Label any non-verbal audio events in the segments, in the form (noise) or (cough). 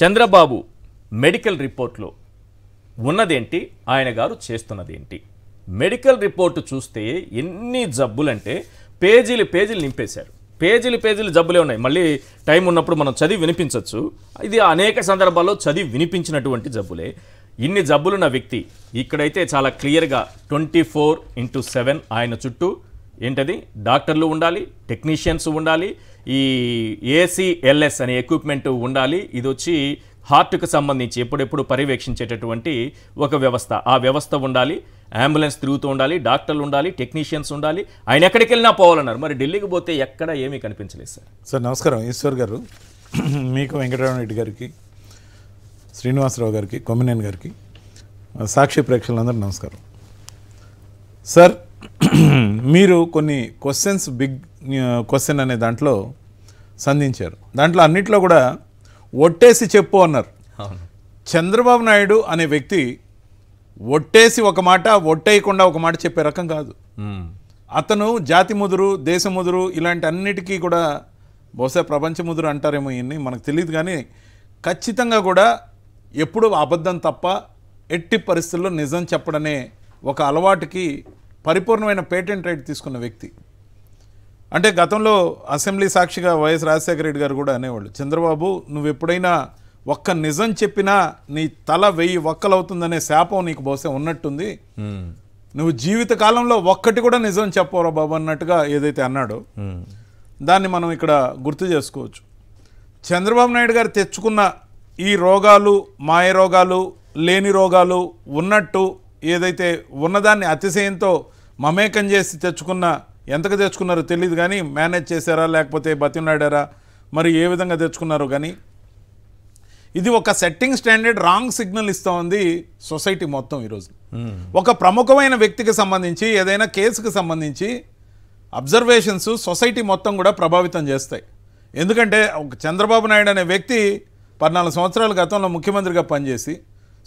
Chandrababu medical రిపోర్ట్లో ఉన్నదేంటి ఆయన గారు చేస్తున్నదేంటి మెడికల్ రిపోర్టు చూస్తే ఎన్ని జబ్బులంటే పేజీలు పేజీలు నింపేశారు పేజీలు పేజీలు జబ్బులే ఉన్నాయి మళ్ళీ టైం ఉన్నప్పుడు మనం చదివి వినిపించవచ్చు ఇది అనేక సందర్భాల్లో చదివి వినిపించినటువంటి జబ్బులే ఇన్ని జబ్బులున్న వ్యక్తి ఇక్కడైతే చాలా క్లియర్గా ట్వంటీ ఫోర్ ఇంటూ సెవెన్ ఆయన చుట్టూ ఏంటది డాక్టర్లు ఉండాలి టెక్నీషియన్స్ ఉండాలి ఈ ఏసీఎల్ఎస్ అనే ఎక్విప్మెంట్ ఉండాలి ఇది వచ్చి హార్ట్కు సంబంధించి ఎప్పుడెప్పుడు పర్యవేక్షించేటటువంటి ఒక వ్యవస్థ ఆ వ్యవస్థ ఉండాలి అంబులెన్స్ తిరుగుతూ ఉండాలి డాక్టర్లు ఉండాలి టెక్నీషియన్స్ ఉండాలి ఆయన ఎక్కడికి వెళ్ళినా పోవాలన్నారు మరి ఢిల్లీకి పోతే ఎక్కడ ఏమీ కనిపించలేదు సార్ సార్ నమస్కారం ఈశ్వర్ గారు (clears throat) మీకు రెడ్డి గారికి శ్రీనివాసరావు గారికి కొమ్మినేని గారికి సాక్షి ప్రేక్షకులందరూ నమస్కారం సార్ (clears throat) మీరు కొన్ని క్వశ్చన్స్ బిగ్ క్వశ్చన్ అనే దాంట్లో సంధించారు దాంట్లో అన్నిట్లో కూడా ఒట్టేసి చెప్పు అన్నారు చంద్రబాబు నాయుడు అనే వ్యక్తి ఒట్టేసి ఒక మాట ఒట్టేయకుండా ఒక మాట చెప్పే రకం కాదు అతను జాతి ముదురు దేశ ముదురు ఇలాంటి అన్నిటికీ కూడా బహుశా ప్రపంచ ముదురు అంటారేమో ఇవన్నీ మనకు తెలియదు కానీ ఖచ్చితంగా కూడా ఎప్పుడూ అబద్ధం తప్ప ఎట్టి పరిస్థితుల్లో నిజం చెప్పడనే ఒక అలవాటుకి పరిపూర్ణమైన పేటెంట్ రైట్ తీసుకున్న వ్యక్తి అంటే గతంలో అసెంబ్లీ సాక్షిగా వైఎస్ రాజశేఖర రెడ్డి గారు కూడా అనేవాళ్ళు చంద్రబాబు నువ్వు ఎప్పుడైనా ఒక్క నిజం చెప్పినా నీ తల వెయ్యి ఒక్కలవుతుందనే శాపం నీకు బహుశా ఉన్నట్టుంది నువ్వు జీవిత కాలంలో ఒక్కటి కూడా నిజం చెప్పవరా బాబు అన్నట్టుగా ఏదైతే అన్నాడో దాన్ని మనం ఇక్కడ గుర్తు చేసుకోవచ్చు చంద్రబాబు నాయుడు గారు తెచ్చుకున్న ఈ రోగాలు మాయ రోగాలు లేని రోగాలు ఉన్నట్టు ఏదైతే ఉన్నదాన్ని అతిశయంతో మమేకం చేసి తెచ్చుకున్న ఎంతకు తెచ్చుకున్నారో తెలియదు కానీ మేనేజ్ చేశారా లేకపోతే బతిమలాడారా మరి ఏ విధంగా తెచ్చుకున్నారో కానీ ఇది ఒక సెట్టింగ్ స్టాండర్డ్ రాంగ్ సిగ్నల్ ఇస్తూ ఉంది సొసైటీ మొత్తం ఈరోజు hmm. ఒక ప్రముఖమైన వ్యక్తికి సంబంధించి ఏదైనా కేసుకి సంబంధించి అబ్జర్వేషన్స్ సొసైటీ మొత్తం కూడా ప్రభావితం చేస్తాయి ఎందుకంటే ఒక చంద్రబాబు నాయుడు అనే వ్యక్తి పద్నాలుగు సంవత్సరాల గతంలో ముఖ్యమంత్రిగా పనిచేసి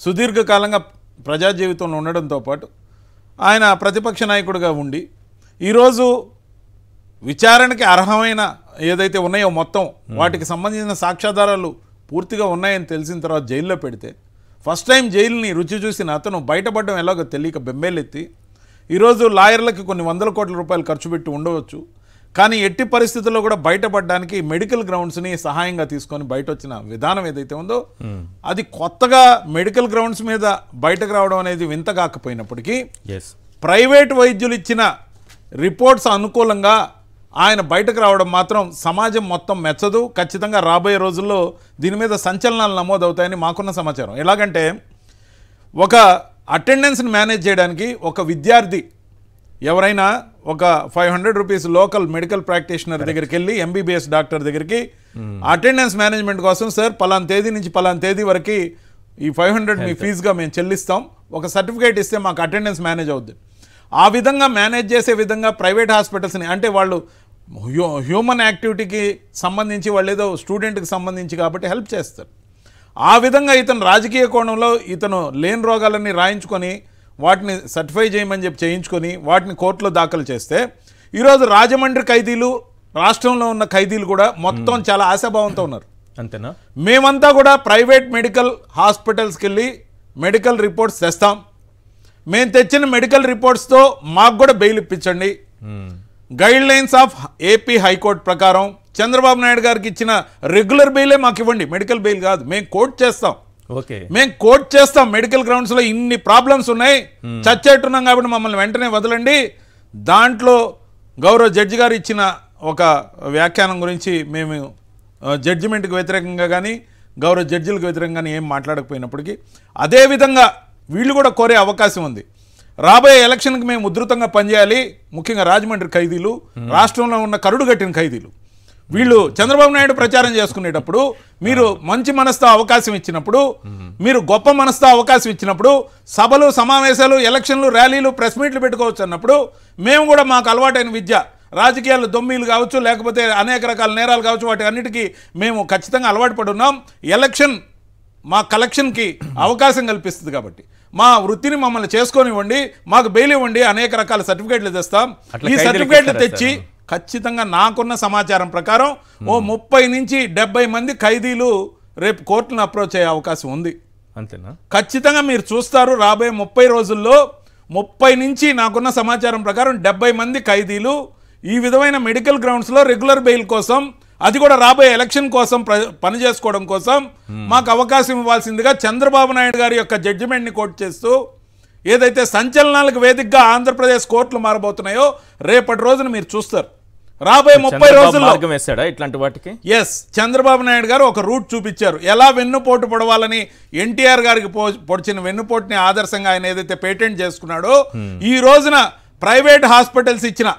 సుదీర్ఘకాలంగా ప్రజా జీవితంలో ఉండడంతో పాటు ఆయన ప్రతిపక్ష నాయకుడిగా ఉండి ఈరోజు విచారణకి అర్హమైన ఏదైతే ఉన్నాయో మొత్తం వాటికి సంబంధించిన సాక్ష్యాధారాలు పూర్తిగా ఉన్నాయని తెలిసిన తర్వాత జైల్లో పెడితే ఫస్ట్ టైం జైలుని రుచి చూసిన అతను బయటపడడం ఎలాగో తెలియక బెంబేలెత్తి ఈరోజు లాయర్లకి కొన్ని వందల కోట్ల రూపాయలు ఖర్చు పెట్టి ఉండవచ్చు కానీ ఎట్టి పరిస్థితుల్లో కూడా బయటపడడానికి మెడికల్ గ్రౌండ్స్ని సహాయంగా తీసుకొని బయట వచ్చిన విధానం ఏదైతే ఉందో అది కొత్తగా మెడికల్ గ్రౌండ్స్ మీద బయటకు రావడం అనేది వింత కాకపోయినప్పటికీ ప్రైవేట్ వైద్యులు ఇచ్చిన రిపోర్ట్స్ అనుకూలంగా ఆయన బయటకు రావడం మాత్రం సమాజం మొత్తం మెచ్చదు ఖచ్చితంగా రాబోయే రోజుల్లో దీని మీద సంచలనాలు నమోదవుతాయని మాకున్న సమాచారం ఎలాగంటే ఒక అటెండెన్స్ని మేనేజ్ చేయడానికి ఒక విద్యార్థి ఎవరైనా ఒక five hundred rupees local medical practitioner దగ్గరికి వెళ్ళి ఎంబీబీఎస్ డాక్టర్ దగ్గరికి hmm. అటెండెన్స్ మేనేజ్మెంట్ కోసం సార్ పలాన్ తేదీ నుంచి పలాన్ తేదీ వరకు ఈ ఫైవ్ హండ్రెడ్ మీ ఫీజుగా మేము చెల్లిస్తాం ఒక సర్టిఫికేట్ ఇస్తే మాకు అటెండెన్స్ మేనేజ్ అవుద్ది ఆ విధంగా మేనేజ్ చేసే విధంగా ప్రైవేట్ హాస్పిటల్స్ని అంటే వాళ్ళు హ్యూమన్ యాక్టివిటీకి సంబంధించి వాళ్ళు ఏదో స్టూడెంట్కి సంబంధించి కాబట్టి హెల్ప్ చేస్తారు ఆ విధంగా ఇతను రాజకీయ కోణంలో ఇతను లేని రోగాలన్నీ రాయించుకొని వాటిని సర్టిఫై చేయమని చెప్పి చేయించుకొని వాటిని కోర్టులో దాఖలు చేస్తే ఈరోజు రాజమండ్రి ఖైదీలు రాష్ట్రంలో ఉన్న ఖైదీలు కూడా మొత్తం చాలా ఆశాభావంతో ఉన్నారు అంతేనా మేమంతా కూడా ప్రైవేట్ మెడికల్ హాస్పిటల్స్కి వెళ్ళి మెడికల్ రిపోర్ట్స్ తెస్తాం మేము తెచ్చిన మెడికల్ రిపోర్ట్స్తో మాకు కూడా బెయిల్ ఇప్పించండి guidelines of AP high court ప్రకారం చంద్రబాబు నాయుడు గారికి ఇచ్చిన రెగ్యులర్ బెయిలే మాకు ఇవ్వండి మెడికల్ బెయిల్ కాదు మేము కోర్టు చేస్తాం మేము కోట్ చేస్తాం మెడికల్ గ్రౌండ్స్ లో ఇన్ని ప్రాబ్లమ్స్ ఉన్నాయి hmm. చచ్చేట్టున్నాం కాబట్టి మమ్మల్ని వెంటనే వదలండి దాంట్లో గౌరవ జడ్జి గారు ఇచ్చిన ఒక వ్యాఖ్యానం గురించి మేము జడ్జిమెంట్కి వ్యతిరేకంగా కానీ గౌరవ జడ్జిలకు వ్యతిరేకంగా కానీ ఏం మాట్లాడకపోయినప్పటికీ అదేవిధంగా వీళ్ళు కూడా కోరే అవకాశం ఉంది రాబోయే ఎలక్షన్కి మేము ఉధృతంగా పనిచేయాలి ముఖ్యంగా రాజమండ్రి ఖైదీలు hmm. రాష్ట్రంలో ఉన్న కరుడు కట్టిన ఖైదీలు వీళ్ళు చంద్రబాబు నాయుడు ప్రచారం చేసుకునేటప్పుడు మీరు మంచి మనస్తో అవకాశం ఇచ్చినప్పుడు మీరు గొప్ప మనస్తో అవకాశం ఇచ్చినప్పుడు సభలు సమావేశాలు ఎలక్షన్లు ర్యాలీలు ప్రెస్ మీట్లు పెట్టుకోవచ్చు అన్నప్పుడు మేము కూడా మాకు అలవాటైన విద్య రాజకీయాలు దొమ్మీలు కావచ్చు లేకపోతే అనేక రకాల నేరాలు కావచ్చు వాటి అన్నిటికీ మేము ఖచ్చితంగా అలవాటు పడున్నాం ఎలక్షన్ మా కలెక్షన్కి అవకాశం కల్పిస్తుంది కాబట్టి మా వృత్తిని మమ్మల్ని చేసుకొనివ్వండి మాకు బెయిల్ ఇవ్వండి అనేక రకాల సర్టిఫికేట్లు తెస్తాం ఈ సర్టిఫికేట్లు తెచ్చి ఖచ్చితంగా నాకున్న సమాచారం ప్రకారం ఓ ముప్పై నుంచి డెబ్బై మంది ఖైదీలు రేపు కోర్టును అప్రోచ్ అయ్యే అవకాశం ఉంది అంతేనా ఖచ్చితంగా మీరు చూస్తారు రాబోయే ముప్పై రోజుల్లో ముప్పై నుంచి నాకున్న సమాచారం ప్రకారం డెబ్బై మంది ఖైదీలు ఈ విధమైన మెడికల్ గ్రౌండ్స్లో రెగ్యులర్ బెయిల్ కోసం అది కూడా రాబోయే ఎలక్షన్ కోసం పని చేసుకోవడం కోసం మాకు అవకాశం ఇవ్వాల్సిందిగా చంద్రబాబు నాయుడు గారి యొక్క జడ్జిమెంట్ని కోర్టు చేస్తూ ఏదైతే సంచలనాలకు వేదికగా ఆంధ్రప్రదేశ్ కోర్టులు మారబోతున్నాయో రేపటి రోజున మీరు చూస్తారు రాబోయే ముప్పై రోజుల్లో మార్గం వేశాడా ఇట్లాంటి వాటికి ఎస్ చంద్రబాబు నాయుడు గారు ఒక రూట్ చూపించారు ఎలా వెన్నుపోటు పొడవాలని ఎన్టీఆర్ గారికి పొడిచిన వెన్నుపోటుని ఆదర్శంగా ఆయన ఏదైతే పేటెంట్ చేసుకున్నాడో hmm. ఈ రోజున ప్రైవేట్ హాస్పిటల్స్ ఇచ్చిన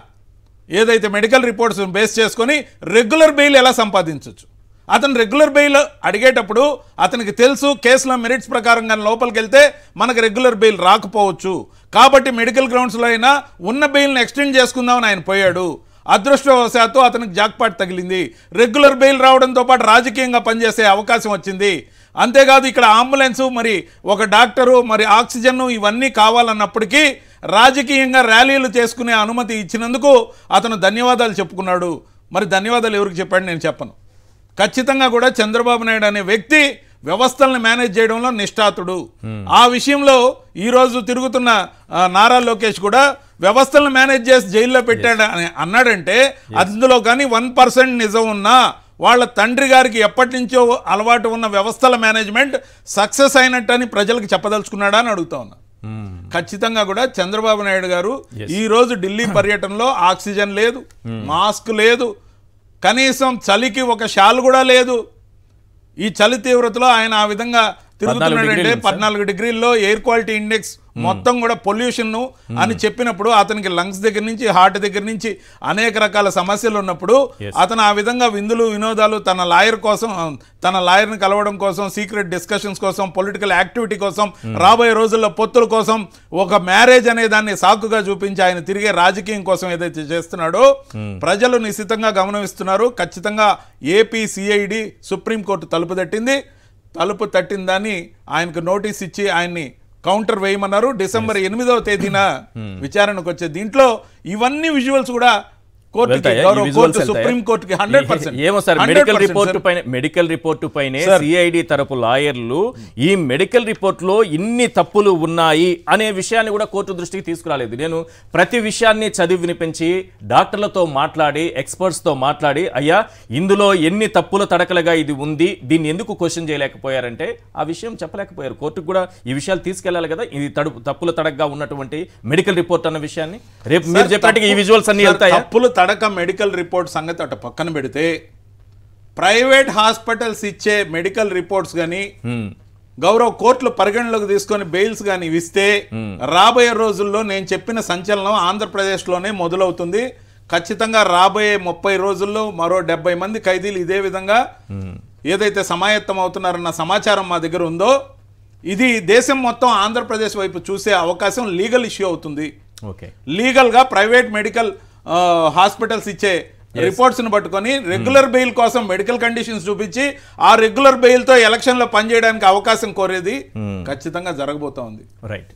ఏదైతే మెడికల్ రిపోర్ట్స్ బేస్ చేసుకొని రెగ్యులర్ బెయిల్ ఎలా సంపాదించవచ్చు అతను రెగ్యులర్ బెయిల్ అడిగేటప్పుడు అతనికి తెలుసు కేసులో మెరిట్స్ కానీ లోపలికి వెళ్తే మనకు రెగ్యులర్ బెయిల్ రాకపోవచ్చు కాబట్టి మెడికల్ గ్రౌండ్స్లో అయినా ఉన్న బెయిల్ని ఎక్స్టెండ్ చేసుకుందామని ఆయన పోయాడు అదృష్టవశాత్తు అతనికి జాక్పాట్ తగిలింది రెగ్యులర్ బెయిల్ రావడంతో పాటు రాజకీయంగా పనిచేసే అవకాశం వచ్చింది అంతేకాదు ఇక్కడ అంబులెన్సు మరి ఒక డాక్టరు మరి ఆక్సిజన్ ఇవన్నీ కావాలన్నప్పటికీ రాజకీయంగా ర్యాలీలు చేసుకునే అనుమతి ఇచ్చినందుకు అతను ధన్యవాదాలు చెప్పుకున్నాడు మరి ధన్యవాదాలు ఎవరికి చెప్పాడు నేను చెప్పను ఖచ్చితంగా కూడా చంద్రబాబు నాయుడు అనే వ్యక్తి వ్యవస్థలను మేనేజ్ చేయడంలో నిష్ఠాతుడు ఆ విషయంలో ఈరోజు తిరుగుతున్న నారా లోకేష్ కూడా వ్యవస్థలను మేనేజ్ చేసి జైల్లో పెట్టాడు అని అన్నాడంటే అందులో కానీ వన్ పర్సెంట్ నిజం ఉన్నా వాళ్ళ తండ్రి గారికి ఎప్పటి నుంచో అలవాటు ఉన్న వ్యవస్థల మేనేజ్మెంట్ సక్సెస్ అయినట్టని ప్రజలకు చెప్పదలుచుకున్నాడా అని అడుగుతా ఉన్నా hmm. ఖచ్చితంగా కూడా చంద్రబాబు నాయుడు గారు ఈరోజు ఢిల్లీ (clears throat) పర్యటనలో ఆక్సిజన్ లేదు hmm. మాస్క్ లేదు కనీసం చలికి ఒక షాల్ కూడా లేదు ఈ చలి తీవ్రతలో ఆయన ఆ విధంగా తిరుగుతున్నాడంటే పద్నాలుగు డిగ్రీల్లో ఎయిర్ క్వాలిటీ ఇండెక్స్ మొత్తం కూడా పొల్యూషన్ hmm. అని చెప్పినప్పుడు అతనికి లంగ్స్ దగ్గర నుంచి హార్ట్ దగ్గర నుంచి అనేక రకాల సమస్యలు ఉన్నప్పుడు అతను ఆ విధంగా విందులు వినోదాలు తన లాయర్ కోసం తన లాయర్ని కలవడం కోసం సీక్రెట్ డిస్కషన్స్ కోసం పొలిటికల్ యాక్టివిటీ కోసం hmm. రాబోయే రోజుల్లో పొత్తుల కోసం ఒక మ్యారేజ్ అనే దాన్ని సాకుగా చూపించి ఆయన తిరిగే రాజకీయం కోసం ఏదైతే చేస్తున్నాడో hmm. ప్రజలు నిశ్చితంగా గమనిస్తున్నారు ఖచ్చితంగా ఏపీ సిఐడి సుప్రీంకోర్టు తలుపు తట్టింది తలుపు తట్టిందని ఆయనకు నోటీస్ ఇచ్చి ఆయన్ని కౌంటర్ వేయమన్నారు డిసెంబర్ ఎనిమిదవ తేదీన hmm. విచారణకు వచ్చే దీంట్లో ఇవన్నీ విజువల్స్ కూడా మెడికల్ రిపోర్ట్ పైన మెడికల్ రిపోర్ట్ పైనే సిఐడి తరపు లాయర్లు ఈ మెడికల్ రిపోర్ట్ లో ఇన్ని తప్పులు ఉన్నాయి అనే విషయాన్ని కూడా కోర్టు దృష్టికి తీసుకురాలేదు నేను ప్రతి విషయాన్ని చదివి వినిపించి డాక్టర్లతో మాట్లాడి ఎక్స్పర్ట్స్ తో మాట్లాడి అయ్యా ఇందులో ఎన్ని తప్పుల తడకలుగా ఇది ఉంది దీన్ని ఎందుకు క్వశ్చన్ చేయలేకపోయారంటే ఆ విషయం చెప్పలేకపోయారు కోర్టుకు కూడా ఈ విషయాలు తీసుకెళ్లాలి కదా ఇది తప్పుల తడకగా ఉన్నటువంటి మెడికల్ రిపోర్ట్ అన్న విషయాన్ని రేపు మీరు చెప్పినట్టుగా ఈ విజువల్స్ అన్ని వెళ్తాయి తడక మెడికల్ రిపోర్ట్ సంగతి అటు పక్కన పెడితే ప్రైవేట్ హాస్పిటల్స్ ఇచ్చే మెడికల్ రిపోర్ట్స్ కానీ గౌరవ కోర్టులు పరిగణలోకి తీసుకొని బెయిల్స్ కానీ ఇస్తే రాబోయే రోజుల్లో నేను చెప్పిన సంచలనం ఆంధ్రప్రదేశ్లోనే మొదలవుతుంది ఖచ్చితంగా రాబోయే ముప్పై రోజుల్లో మరో డెబ్బై మంది ఖైదీలు ఇదే విధంగా ఏదైతే సమాయత్తం అవుతున్నారన్న సమాచారం మా దగ్గర ఉందో ఇది దేశం మొత్తం ఆంధ్రప్రదేశ్ వైపు చూసే అవకాశం లీగల్ ఇష్యూ అవుతుంది లీగల్గా ప్రైవేట్ మెడికల్ హాస్పిటల్స్ ఇచ్చే రిపోర్ట్స్ను పట్టుకొని hmm. రెగ్యులర్ బెయిల్ కోసం మెడికల్ కండిషన్స్ చూపించి ఆ రెగ్యులర్ బెయిల్తో ఎలక్షన్లో పనిచేయడానికి అవకాశం కోరేది hmm. ఖచ్చితంగా జరగబోతోంది రైట్